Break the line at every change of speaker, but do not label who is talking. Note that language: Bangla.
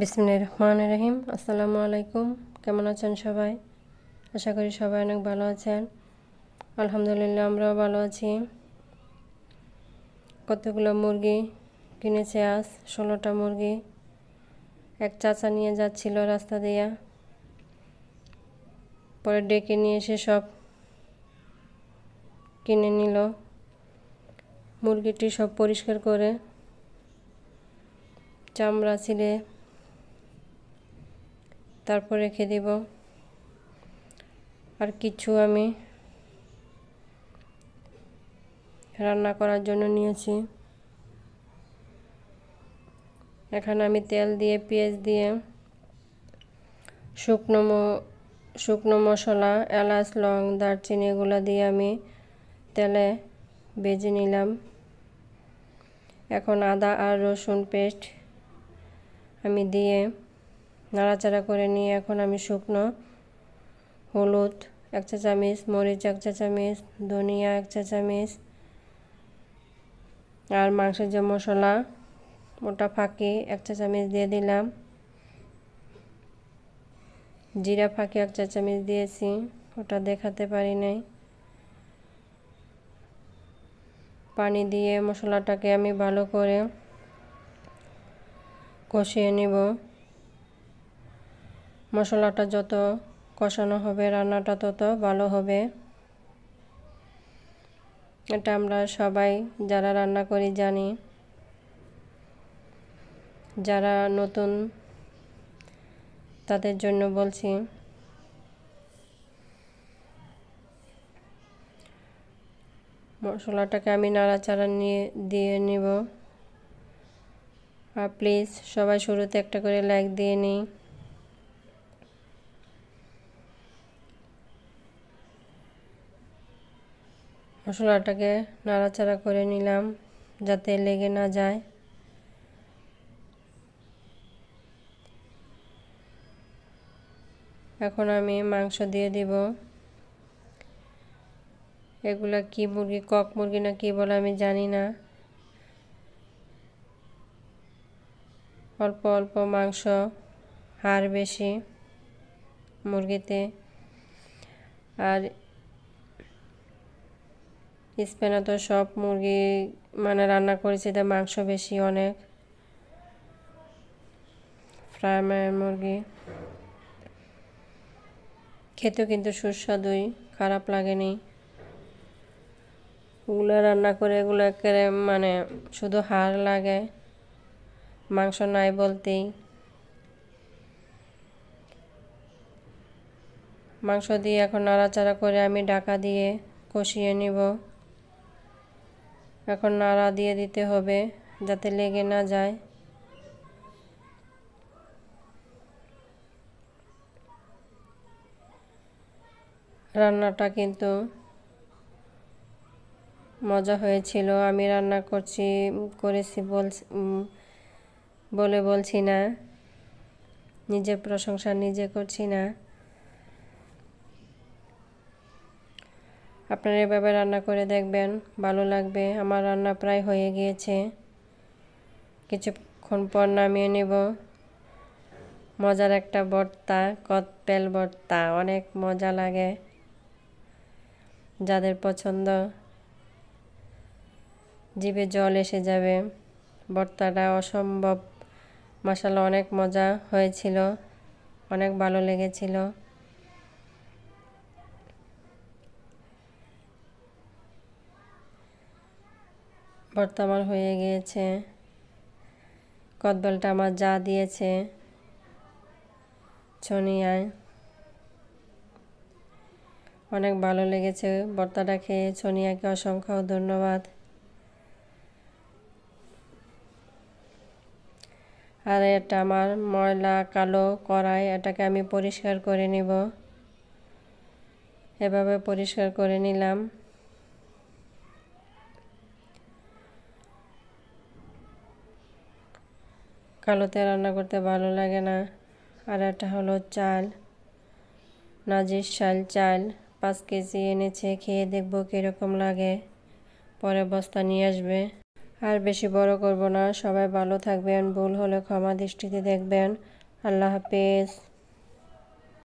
বিসমিল্লা রহমান রহিম আসসালামু আলাইকুম কেমন আছেন সবাই আশা করি সবাই অনেক ভালো আছেন আলহামদুলিল্লাহ আমরাও ভালো আছি কতগুলো মুরগি কিনেছে আজ ষোলোটা মুরগি এক চাচা নিয়ে যাচ্ছিল রাস্তা দিয়া পরে ডেকে নিয়ে এসে সব কিনে নিল মুরগিটি সব পরিষ্কার করে চামড়া ছিলে তারপর রেখে দেব আর কিছু আমি রান্না করার জন্য নিয়েছি এখানে আমি তেল দিয়ে পেঁয়াজ দিয়ে শুকনো শুকনো মশলা এলাচ লং দারচিনি এগুলো দিয়ে আমি তেলে বেজে নিলাম এখন আদা আর রসুন পেস্ট আমি দিয়ে নাড়াচাড়া করে নিয়ে এখন আমি শুকনো হলুদ এক চা চামচ মরিচ এক চা চামচ ধনিয়া এক চা চামচ আর মাংসের যে মশলা ওটা ফাঁকি এক চা চামচ দিয়ে দিলাম জিরা ফাঁকি এক চা চামচ দিয়েছি ওটা দেখাতে পারি নাই পানি দিয়ে মশলাটাকে আমি ভালো করে কষিয়ে নেব মশলাটা যত কষানো হবে রান্নাটা তত ভালো হবে এটা আমরা সবাই যারা রান্না করি জানি যারা নতুন তাদের জন্য বলছি মশলাটাকে আমি নাড়াচাড়া নিয়ে দিয়ে নিব আর প্লিজ সবাই শুরুতে একটা করে লাইক দিয়ে নিই মশলাটাকে নাড়াচাড়া করে নিলাম যাতে লেগে না যায় এখন আমি মাংস দিয়ে দিব এগুলা কি মুরগি কক মুরগি না কি বলে আমি জানি না অল্প অল্প মাংস হাড় বেশি মুরগিতে আর স্পেনে তো সব মুরগি মানে রান্না করেছি তার মাংস বেশি অনেক ফ্রাই মুরগি খেতেও কিন্তু সুস্বাদুই খারাপ লাগেনি ওগুলো রান্না করে এগুলো মানে শুধু হাড় লাগে মাংস নাই বলতেই মাংস দিয়ে এখন নাড়াচাড়া করে আমি ডাকা দিয়ে কষিয়ে নিব এখন নাড়া দিয়ে দিতে হবে যাতে লেগে না যায় রান্নাটা কিন্তু মজা হয়েছিল আমি রান্না করছি করেছি বল বলে বলছি না নিজের প্রশংসা নিজে করছি না আপনারা এভাবে রান্না করে দেখবেন ভালো লাগবে আমার রান্না প্রায় হয়ে গিয়েছে কিছুক্ষণ পর নামিয়ে নেব মজার একটা বর্তা কতপেল বর্তা অনেক মজা লাগে যাদের পছন্দ জিভে জল এসে যাবে বর্তাটা অসম্ভব মশালা অনেক মজা হয়েছিল অনেক ভালো লেগেছিল বর্তমান হয়ে গিয়েছে কদবেলটা আমার যা দিয়েছে ছনিয়ায় অনেক ভালো লেগেছে বর্তাটা খেয়ে ছনিয়াকে অসংখ্য ধন্যবাদ আর এটা আমার ময়লা কালো কড়াই এটাকে আমি পরিষ্কার করে নিব এভাবে পরিষ্কার করে নিলাম কালোতে রান্না করতে ভালো লাগে না আর একটা হলো চাল নাজির শাল চাল পাঁচ কেজি এনেছে খেয়ে দেখবো কীরকম লাগে পরে বস্তা নিয়ে আসবে আর বেশি বড় করব না সবাই ভালো থাকবেন ভুল হলে ক্ষমা দৃষ্টিতে দেখবেন আল্লাহ হাফিজ